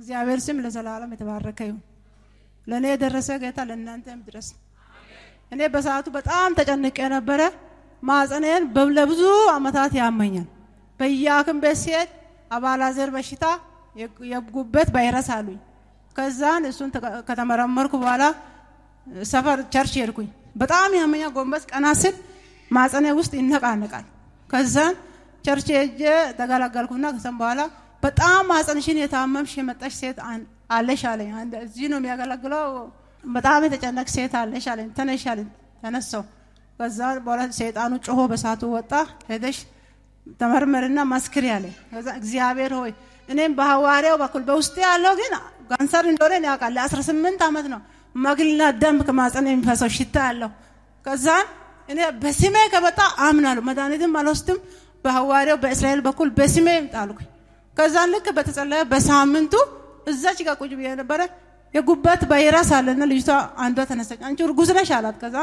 እግዚአብሔር ስም ለዘላለም የተባረከ ይሁን። ለእኔ የደረሰ ጌታ ለእናንተም ድረስ። እኔ በሰዓቱ በጣም ተጨንቄ ነበረ። ማህፀኔን ለብዙ አመታት ያመኛል። በያክም ቤት ሲሄድ አባላዘር በሽታ የጉበት ቫይረስ አሉኝ። ከዛን እሱን ከተመረመርኩ በኋላ ሰፈር ቸርች ሄድኩኝ። በጣም ያመኛ ጎንበስ ቀና ስል ማህፀኔ ውስጥ ይነቃነቃል። ከዛን ቸርች ሄጄ ተገላገልኩና ከሰም በኋላ በጣም ማህፀንሽን የታመምሽ የመጣሽ ሴት አለሽ አለኝ። እዚህ ነው የሚያገለግለው በጣም የተጨነቅ ሴት አለሽ አለኝ። ተነሽ አለኝ። ተነሳው። ከዛ በኋላ ሰይጣኑ ጮሆ በሳቱ ወጣ። ሄደሽ ተመርመርና መስክሪ ያለ እግዚአብሔር ሆይ እኔም በሐዋርያው በኩል በውስጤ ያለው ግን ካንሰር እንደሆነ ያውቃል። አስራ ስምንት ዓመት ነው መግልና ደም ከማህፀን የሚፈሰው ሽታ ያለው ከዛን እኔ በስሜ ከመጣ አምናሉ መድኃኒትም አልወስድም። በሐዋርያው በእስራኤል በኩል በስሜ ይምጣሉኝ ከዛ ልክ በተጸለየ በሳምንቱ እዛች ጋር ቁጭ ብዬ ነበረ። የጉበት ቫይረስ አለና ልጅቷ አንዷ ተነሳች። አንቺ እርጉዝ ነሽ አላት። ከዛ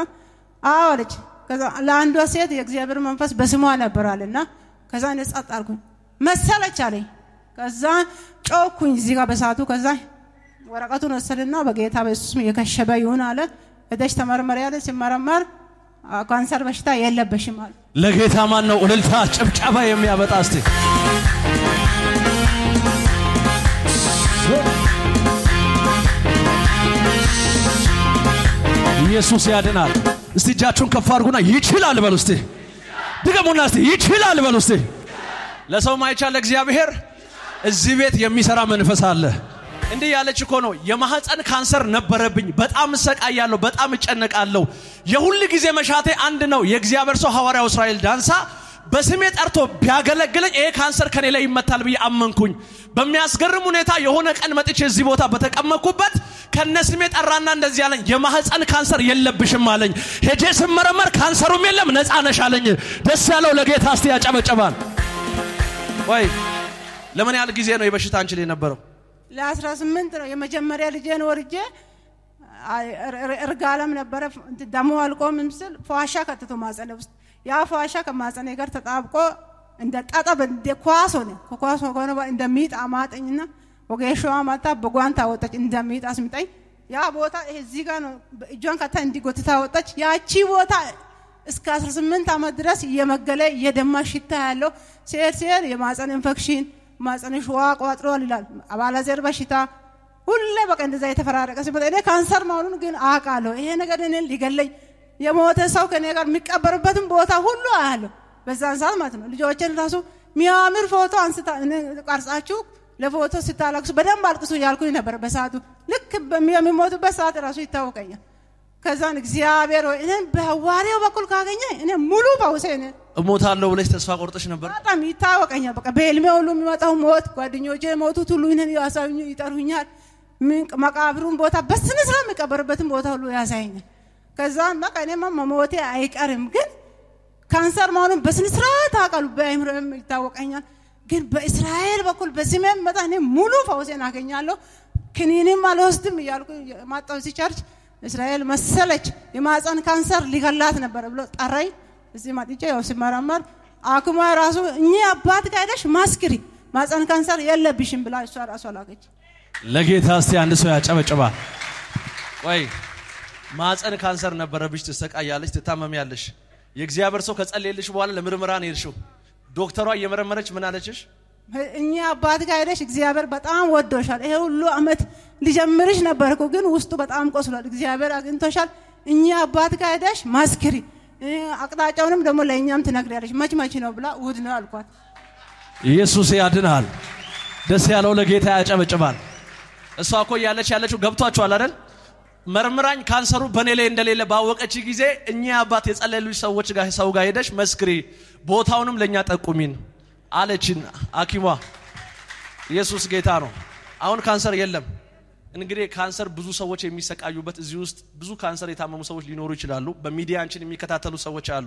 አዎ አለች። ከዛ ለአንዷ ሴት የእግዚአብሔር መንፈስ በስሟ ነበር አለና ከዛ ነጻት ጸጥ መሰለች አለኝ። ከዛ ጮኩኝ እዚህ ጋር በሰዓቱ። ከዛ ወረቀቱን ወሰድና በጌታ በኢየሱስም የከሸበ ይሁን አለ። እደሽ ተመርመር ያለ ሲመረመር ካንሰር በሽታ የለበሽም አለ። ለጌታ ማን ነው እልልታ ጭብጨባ የሚያበጣ እስቲ ኢየሱስ ያድናል። እስቲ እጃችሁን ከፍ አድርጉና ይችላል በሉ። እስቲ ድገሙና እስቲ ይችላል በሉ። እስቲ ለሰው ማይቻል ለእግዚአብሔር እዚህ ቤት የሚሰራ መንፈስ አለ። እንዲህ ያለች እኮ ነው። የማህፀን ካንሰር ነበረብኝ፣ በጣም እሰቃያለሁ፣ በጣም እጨነቃለሁ። የሁል ጊዜ መሻቴ አንድ ነው። የእግዚአብሔር ሰው ሐዋርያው እስራኤል ዳንሳ በስሜ ጠርቶ ቢያገለግለኝ ይሄ ካንሰር ከኔ ላይ ይመታል ብዬ አመንኩኝ። በሚያስገርም ሁኔታ የሆነ ቀን መጥቼ እዚህ ቦታ በተቀመኩበት ከነ ስሜ ጠራና እንደዚህ አለኝ፣ የማህፀን ካንሰር የለብሽም አለኝ። ሄጄ ስመረመር ካንሰሩም የለም ነፃ ነሽ አለኝ። ደስ ያለው ለጌታ እስቲ ያጨበጭባል ወይ? ለምን ያህል ጊዜ ነው የበሽታ አንችል የነበረው? ለ18 ነው የመጀመሪያ ልጄን ወልጄ እርጋለም ነበረ ደሞ አልቆ ምስል ፈዋሻ ከትቶ ማጸነ ውስጥ የአፏሻ ከማጸኔ ጋር ተጣብቆ እንደ ጠጠብ እንደ ኳስ ሆነ። ከኳስ ሆነ እንደሚጥ አማጠኝና ወጌሻዋ ማታ በጓንት እንደ ሚጣ አስምጠኝ ያ ቦታ እዚህ ጋር ነው። እጇን ካታ እንዲጎትታ ወጣች። ያቺ ቦታ እስከ 18 ዓመት ድረስ እየመገለ እየደማ ሽታ ያለው ሴር ሲሄድ የማጸን ኢንፌክሽን ማጸንሽ ውሃ ቋጥሯል ይላል። አባላዘር በሽታ ሁሌ በቃ እንደዛ የተፈራረቀ ሲመጣ እኔ ካንሰር መሆኑን ግን አውቃለሁ። ይሄ ነገር እኔን ሊገለኝ የሞተ ሰው ከኔ ጋር የሚቀበርበትን ቦታ ሁሉ አያለሁ። በዛን ሰዓት ማለት ነው። ልጆችን ራሱ የሚያምር ፎቶ ቀርጻችሁ ለፎቶ ስታለቅሱ በደንብ አልቅሱ እያልኩኝ ነበር በሰዓቱ። ልክ የሚሞቱበት ሰዓት ራሱ ይታወቀኛል። ከዛን እግዚአብሔር ወይ እኔ በሐዋርያው በኩል ካገኘ እኔ ሙሉ ፈውሴ ነኝ። እሞታለሁ ብለሽ ተስፋ ቆርጠሽ ነበር? በጣም ይታወቀኛል። በቃ በህልሜ ሁሉ የሚመጣው ሞት፣ ጓደኞቼ የሞቱት ሁሉ ይህንን ያሳዩኝ፣ ይጠሩኛል። መቃብሩን ቦታ በስነ ስርዓት የሚቀበርበትን ቦታ ሁሉ ያሳየኛል። ከዛም በቃ እኔማ መሞቴ አይቀርም፣ ግን ካንሰር መሆኑን በስነ ስርዓት አውቃለሁ። በአእምሮም ይታወቀኛል። ግን በእስራኤል በኩል በስሜ መጣ እኔ ሙሉ ፈውሴን አገኛለሁ፣ ክኒንም አልወስድም እያልኩ ማጣው ሲቸርች እስራኤል መሰለች የማፀን ካንሰር ሊገላት ነበረ ብሎ ጠራይ እዚህ ማጥጫ ያው ሲመረመር አክሟ ራሱ እኚህ አባት ጋር ሄደሽ ማስክሪ ማፀን ካንሰር የለብሽም ብላ እሷ ራሷ ላከች። ለጌታ እስቲ አንድ ሰው ያጨበጭባል ወይ? ማፀን ካንሰር ነበረብሽ፣ ትሰቃያለሽ፣ ትታመሚያለሽ። የእግዚአብሔር ሰው ከጸለየልሽ በኋላ ለምርምራን ነው የሄድሽው። ዶክተሯ እየመረመረች ምን አለችሽ? እኚህ አባት ጋር ሄደሽ እግዚአብሔር በጣም ወዶሻል። ይሄ ሁሉ አመት ሊጀምርሽ ነበርኩ፣ ግን ውስጡ በጣም ቆስሏል። እግዚአብሔር አግኝቶሻል። እኚህ አባት ጋር ሄደሽ መስክሪ፣ አቅጣጫውንም ደግሞ ለእኛም ትነግሪያለሽ። መች መች ነው ብላ እሑድ ነው አልኳት። ኢየሱስ ያድንሃል። ደስ ያለው ለጌታ ያጨበጭባል። እሷ እኮ እያለች ያለችው ገብቷችኋል አይደል? መርምራኝ ካንሰሩ በእኔ ላይ እንደሌለ ባወቀች ጊዜ እኚህ አባት የጸለሉች ሰዎች ጋር ሰው ጋር ሄደች መስክሪ፣ ቦታውንም ለእኛ ጠቁሚን አለችን ሐኪሟ። ኢየሱስ ጌታ ነው። አሁን ካንሰር የለም። እንግዲህ ካንሰር ብዙ ሰዎች የሚሰቃዩበት እዚህ ውስጥ ብዙ ካንሰር የታመሙ ሰዎች ሊኖሩ ይችላሉ። በሚዲያ አንቺን የሚከታተሉ ሰዎች አሉ።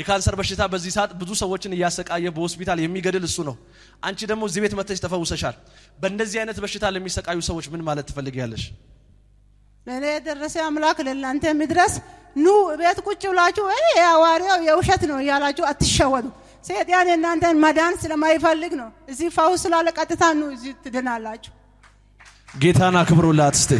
የካንሰር በሽታ በዚህ ሰዓት ብዙ ሰዎችን እያሰቃየ በሆስፒታል የሚገድል እሱ ነው። አንቺ ደግሞ እዚህ ቤት መተሽ ተፈውሰሻል። በእንደዚህ አይነት በሽታ ለሚሰቃዩ ሰዎች ምን ማለት ትፈልጊያለሽ? ለእኔ የደረሰ አምላክ ለእናንተ የሚድረስ ኑ ቤት ቁጭ ብላችሁ የሐዋርያው የውሸት ነው እያላችሁ አትሸወዱ። ሰይጣን የእናንተን መዳን ስለማይፈልግ ነው። እዚህ ፈውስ ስላለ ቀጥታ ኑ እዚህ ትድናላችሁ። ጌታን አክብሩላት እስቲ።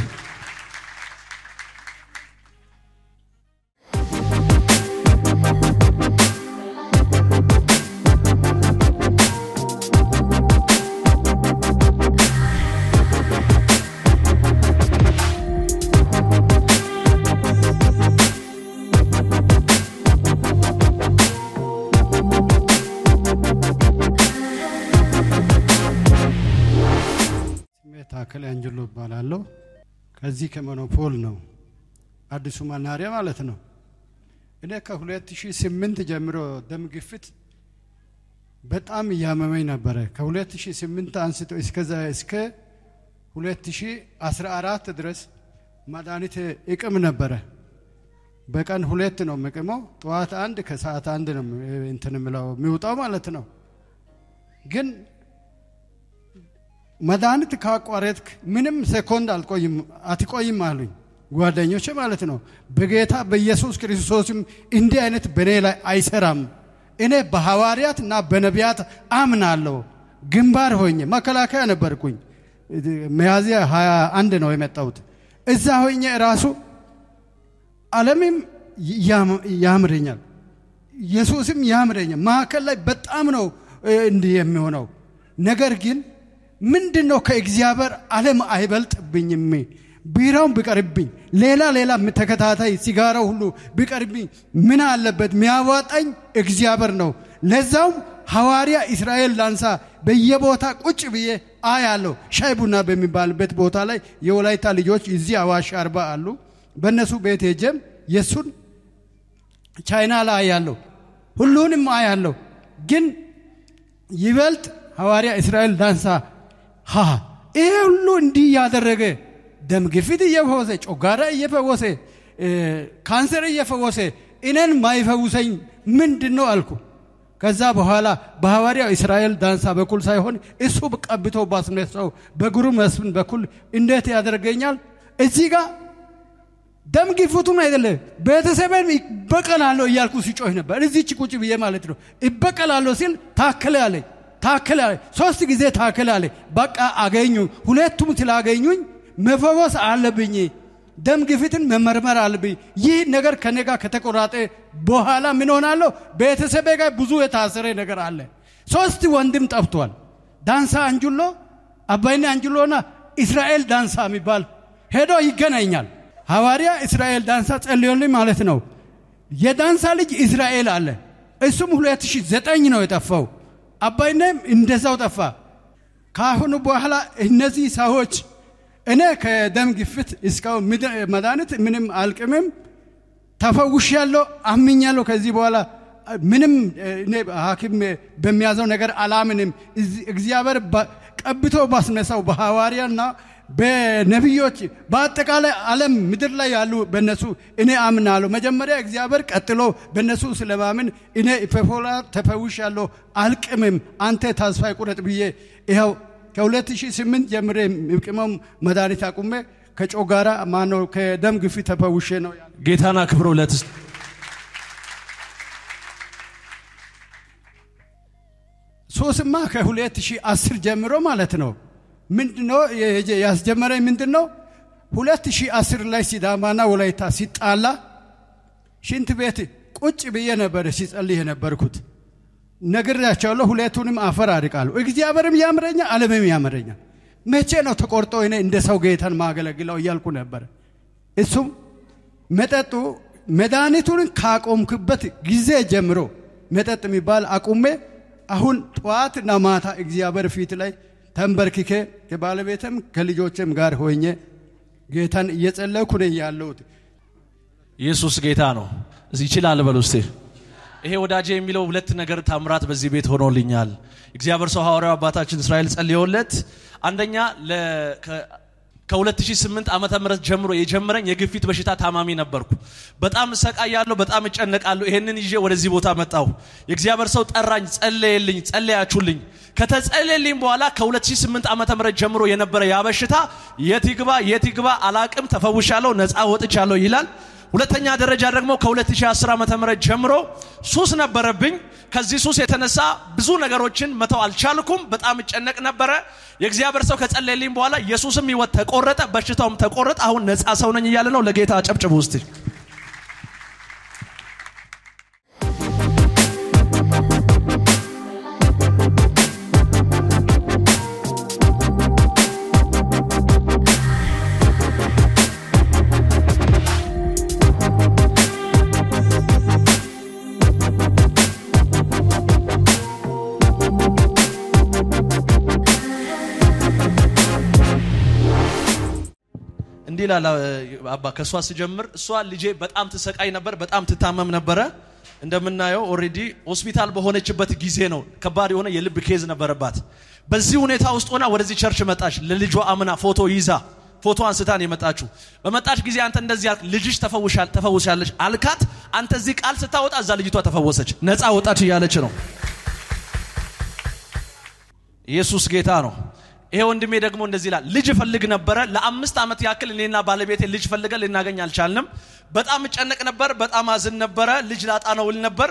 ማዕከል አንጀሎ እባላለሁ። ከዚህ ከመኖፖል ነው፣ አዲሱ መናኸሪያ ማለት ነው። እኔ ከ2008 ጀምሮ ደም ግፊት በጣም እያመመኝ ነበረ። ከ2008 አንስቶ እስከዛ እስከ 2014 ድረስ መድኃኒት እቅም ነበረ። በቀን ሁለት ነው የምቅመው። ጠዋት አንድ ከሰዓት አንድ ነው እንትን የምለው የሚውጣው ማለት ነው ግን መድኃኒት ካቋረጥክ ምንም ሴኮንድ አልቆይም አትቆይም አሉኝ ጓደኞች ማለት ነው። በጌታ በኢየሱስ ክርስቶስም እንዲህ አይነት በእኔ ላይ አይሰራም። እኔ በሐዋርያት እና በነቢያት አምናለሁ። ግንባር ሆኜ መከላከያ ነበርኩኝ። ሚያዝያ 21 ነው የመጣሁት። እዛ ሆኜ ራሱ ዓለምም ያምረኛል፣ ኢየሱስም ያምረኛል። መካከል ላይ በጣም ነው እንዲህ የሚሆነው ነገር ግን ምንድን ነው ከእግዚአብሔር ዓለም አይበልጥብኝም ቢራውን ቢቀርብኝ ሌላ ሌላ ተከታታይ ሲጋራ ሁሉ ቢቀርብኝ ምን አለበት ሚያዋጣኝ እግዚአብሔር ነው ለዛውም ሐዋርያ እስራኤል ላንሳ በየቦታ ቁጭ ብዬ አያለሁ ሻይ ቡና በሚባልበት ቦታ ላይ የወላይታ ልጆች እዚህ አዋሽ አርባ አሉ በእነሱ ቤት ሄጀም የእሱን ቻይና ላይ አያለሁ ሁሉንም አያለሁ ግን ይበልጥ ሐዋርያ እስራኤል ላንሳ። ሀ ይሄ ሁሉ እንዲህ ያደረገ ደም ግፊት እየፈወሰ፣ ጮጋዳ እየፈወሰ፣ ካንሰር እየፈወሰ እኔን ማይፈውሰኝ ምንድን ነው አልኩ። ከዛ በኋላ በሐዋርያው እስራኤል ዳንሳ በኩል ሳይሆን እሱ ቀብቶ ባስነሳው በጉሩ መስፍን በኩል እንዴት ያደርገኛል? እዚህ ጋ ደም ግፊቱን አይደለ ቤተሰብን ይበቀላለሁ እያልኩ ሲጮህ ነበር። እዚች ቁጭ ብዬ ማለት ነው። ይበቀላለሁ ሲል ታክለ አለኝ። ታክል አለ። ሶስት ጊዜ ታክል አለ። በቃ አገኙ ሁለቱም ስላገኙኝ መፈወስ አለብኝ። ደም ግፊትን መመርመር አለብኝ። ይህ ነገር ከኔ ጋር ከተቆራጠ በኋላ ምን ሆናለሁ? ቤተሰቤ ጋር ብዙ የታሰረ ነገር አለ። ሶስት ወንድም ጠፍቷል። ዳንሳ አንጁሎ፣ አባይና አንጁሎና እስራኤል ዳንሳ የሚባል ሄዶ ይገናኛል። ሐዋርያ እስራኤል ዳንሳ ጸልዮልኝ ማለት ነው። የዳንሳ ልጅ እስራኤል አለ። እሱም 2009 ነው የጠፋው። አባይነም እንደዛው ጠፋ። ከአሁኑ በኋላ እነዚህ ሰዎች እኔ ከደም ግፍት እስካሁን መድኃኒት ምንም አልቅምም ተፈውሻለሁ፣ አምኛለሁ። ከዚህ በኋላ ምንም ሐኪም በሚያዘው ነገር አላምንም። እግዚአብሔር ቀብቶ ባስነሳው በሐዋርያና በነቢዮች በአጠቃላይ ዓለም ምድር ላይ ያሉ በነሱ እኔ አምናለሁ። መጀመሪያ እግዚአብሔር፣ ቀጥሎ በነሱ ስለማምን እኔ ፈፎላ ተፈውሻለሁ፣ አልቅምም፣ አንተ ተስፋ ይቁረጥ ብዬ ይኸው ከ2008 ጀምሬ የምቅመው መድኃኒት አቁሜ ከጮ ጋራ ማነው ከደም ግፊ ተፈውሼ ነው። ጌታን አክብሩለት። ሶስማ ከ2010 ጀምሮ ማለት ነው ምንድነው ያስጀመረኝ? ምንድን ነው 2010 ላይ ሲዳማና ወላይታ ሲጣላ ሽንት ቤት ቁጭ ብዬ ነበረ ሲጸልይ የነበርኩት። ነግሬያቸዋለሁ። ሁለቱንም አፈር አድቃሉ እግዚአብሔርም ያምረኛል፣ አለምም ያምረኛል። መቼ ነው ተቆርጦ እኔ እንደ ሰው ጌታን ማገለግለው እያልኩ ነበር። እሱም መጠጡ መድኃኒቱን ካቆምክበት ጊዜ ጀምሮ መጠጥ የሚባል አቁሜ አሁን ጠዋትና ማታ እግዚአብሔር ፊት ላይ ተንበርክኬ ከባለቤትም ከልጆችም ጋር ሆኜ ጌታን እየጸለኩ ነኝ ያለሁት። ኢየሱስ ጌታ ነው። ይችላል በሉ እስቲ። ይሄ ወዳጄ የሚለው ሁለት ነገር ታምራት በዚህ ቤት ሆኖልኛል። እግዚአብሔር ሰው ሐዋርያው አባታችን እስራኤል ጸልየውለት አንደኛ ከ2008 ዓመተ ምህረት ጀምሮ የጀመረኝ የግፊት በሽታ ታማሚ ነበርኩ። በጣም እሰቃያለሁ፣ በጣም እጨነቃለሁ። ይሄንን ይዤ ወደዚህ ቦታ መጣሁ። የእግዚአብሔር ሰው ጠራኝ፣ ጸለየልኝ፣ ጸለያችሁልኝ። ከተጸለየልኝ በኋላ ከ2008 ዓመተ ምህረት ጀምሮ የነበረ ያ በሽታ የት ይግባ የት ይግባ አላቅም፣ ተፈውሻለሁ፣ ነፃ ወጥቻለሁ ይላል። ሁለተኛ ደረጃ ደግሞ ከ2010 ዓ ም ጀምሮ ሱስ ነበረብኝ። ከዚህ ሱስ የተነሳ ብዙ ነገሮችን መተው አልቻልኩም። በጣም እጨነቅ ነበረ። የእግዚአብሔር ሰው ከጸለየልኝ በኋላ ኢየሱስም ህይወት ተቆረጠ፣ በሽታውም ተቆረጠ። አሁን ነፃ ሰው ነኝ እያለ ነው። ለጌታ ጨብጭቡ ውስጥ እንዲህ ላላ አባ ከእሷ ስጀምር እሷ ልጄ በጣም ትሰቃይ ነበር፣ በጣም ትታመም ነበረ። እንደምናየው ኦሬዲ ሆስፒታል በሆነችበት ጊዜ ነው። ከባድ የሆነ የልብ ኬዝ ነበረባት። በዚህ ሁኔታ ውስጥ ሆና ወደዚህ ቸርች መጣች። ለልጇ አምና ፎቶ ይዛ ፎቶ አንስታን የመጣችው በመጣች ጊዜ አንተ እንደዚህ ያልክ ልጅሽ ተፈውሻለች አልካት። አንተ እዚህ ቃል ስታወጣ እዛ ልጅቷ ተፈወሰች፣ ነፃ ወጣች እያለች ነው። ኢየሱስ ጌታ ነው። ይሄ ወንድሜ ደግሞ እንደዚህ ይላል። ልጅ ፈልግ ነበረ ለአምስት ዓመት ያክል እኔና ባለቤቴ ልጅ ፈልገ ልናገኝ አልቻልንም። በጣም እጨነቅ ነበር፣ በጣም አዝን ነበረ። ልጅ ላጣ ነው እል ነበር።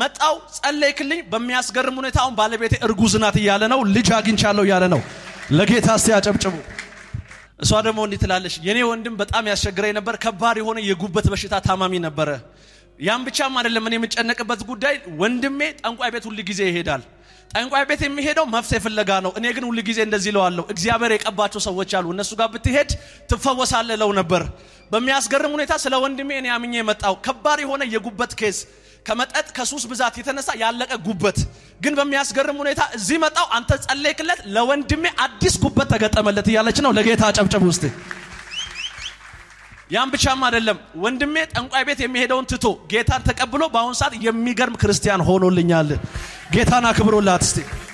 መጣው፣ ጸለይክልኝ። በሚያስገርም ሁኔታ አሁን ባለቤቴ እርጉዝ ናት እያለ ነው፣ ልጅ አግኝቻለሁ እያለ ነው። ለጌታ እስቲ ያጨብጭቡ። እሷ ደግሞ እንዲህ ትላለች፣ የኔ ወንድም በጣም ያስቸግረኝ ነበር። ከባድ የሆነ የጉበት በሽታ ታማሚ ነበረ። ያም ብቻም አይደለም። እኔ የምጨነቅበት ጉዳይ ወንድሜ ጠንቋይ ቤት ሁል ጊዜ ይሄዳል። ጠንቋይ ቤት የሚሄደው መፍትሄ ፍለጋ ነው። እኔ ግን ሁል ጊዜ እንደዚህ ለዋለሁ እግዚአብሔር የቀባቸው ሰዎች አሉ፣ እነሱ ጋር ብትሄድ ትፈወሳለ ለው ነበር። በሚያስገርም ሁኔታ ስለ ወንድሜ እኔ አምኜ የመጣው ከባድ የሆነ የጉበት ኬዝ ከመጠጥ ከሱስ ብዛት የተነሳ ያለቀ ጉበት፣ ግን በሚያስገርም ሁኔታ እዚህ መጣው፣ አንተ ጸለይክለት፣ ለወንድሜ አዲስ ጉበት ተገጠመለት እያለች ነው። ለጌታ ጨብጨብ ውስጥ ያም ብቻም አይደለም ወንድሜ ጠንቋይ ቤት የሚሄደውን ትቶ ጌታን ተቀብሎ በአሁኑ ሰዓት የሚገርም ክርስቲያን ሆኖልኛል። ጌታን አክብሮላት እስቲ